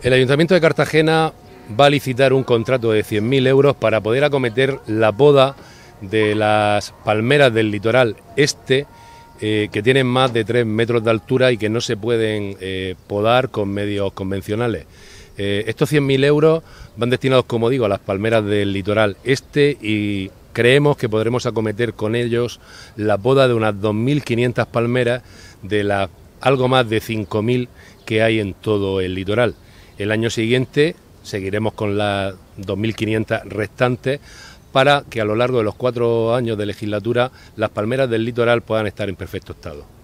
El Ayuntamiento de Cartagena va a licitar un contrato de 100.000 euros para poder acometer la poda de las palmeras del litoral este eh, que tienen más de 3 metros de altura y que no se pueden eh, podar con medios convencionales. Eh, estos 100.000 euros van destinados, como digo, a las palmeras del litoral este y creemos que podremos acometer con ellos la poda de unas 2.500 palmeras de las algo más de 5.000 que hay en todo el litoral. El año siguiente seguiremos con las 2.500 restantes para que a lo largo de los cuatro años de legislatura las palmeras del litoral puedan estar en perfecto estado.